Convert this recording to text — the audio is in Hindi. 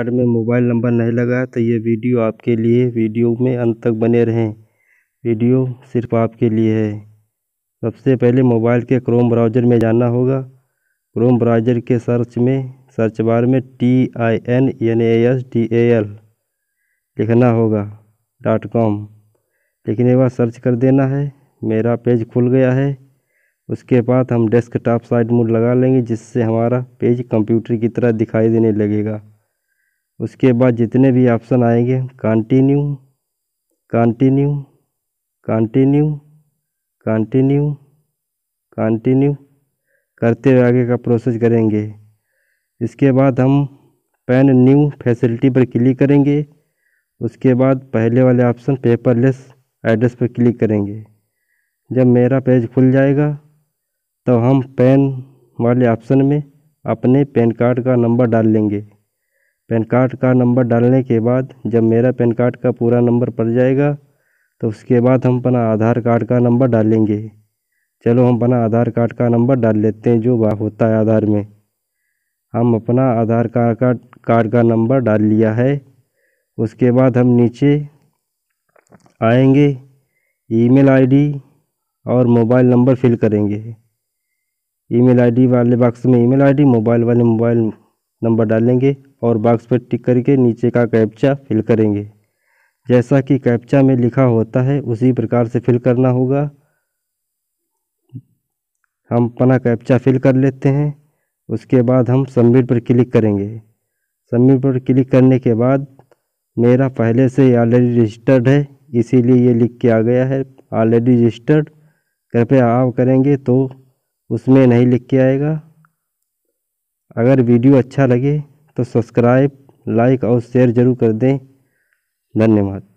कार्ड में मोबाइल नंबर नहीं लगा है तो ये वीडियो आपके लिए वीडियो में अंत तक बने रहें वीडियो सिर्फ आपके लिए है सबसे पहले मोबाइल के क्रोम ब्राउज़र में जाना होगा क्रोम ब्राउज़र के सर्च में सर्च बार में T I N N S D A L लिखना होगा डॉट कॉम लिखने के बाद सर्च कर देना है मेरा पेज खुल गया है उसके बाद हम डेस्कटॉप साइड मोड लगा लेंगे जिससे हमारा पेज कंप्यूटर की तरह दिखाई देने लगेगा उसके बाद जितने भी ऑप्शन आएंगे continue continue continue continue continue करते हुए आगे का प्रोसेस करेंगे इसके बाद हम पेन न्यू फैसिलिटी पर क्लिक करेंगे उसके बाद पहले वाले ऑप्शन पेपरलेस एड्रेस पर क्लिक करेंगे जब मेरा पेज खुल जाएगा तो हम पेन वाले ऑप्शन में अपने पैन कार्ड का नंबर डाल लेंगे पैन कार्ड का नंबर डालने के बाद जब मेरा पैन कार्ड का पूरा नंबर पड़ जाएगा तो उसके बाद हम अपना आधार कार्ड का नंबर डालेंगे चलो हम अपना आधार कार्ड का नंबर डाल लेते हैं जो होता है आधार में हम अपना आधार कार्ड का कार्ड का नंबर डाल लिया है उसके बाद हम नीचे आएंगे ईमेल आईडी और मोबाइल नंबर फिल करेंगे ईमेल आईडी वाले बॉक्स में ईमेल आईडी मोबाइल वाले मोबाइल नंबर डालेंगे और बॉक्स पर टिक करके नीचे का कैप्चा फिल करेंगे जैसा कि कैप्चा में लिखा होता है उसी प्रकार से फिल करना होगा हम अपना कैप्चा फिल कर लेते हैं उसके बाद हम सबमिट पर क्लिक करेंगे सबमिट पर क्लिक करने के बाद मेरा पहले से ऑलरेडी रजिस्टर्ड है इसीलिए ये लिख के आ गया है ऑलरेडी रजिस्टर्ड कृपया आप करेंगे तो उसमें नहीं लिख के आएगा अगर वीडियो अच्छा लगे तो सब्सक्राइब लाइक और शेयर ज़रूर कर दें धन्यवाद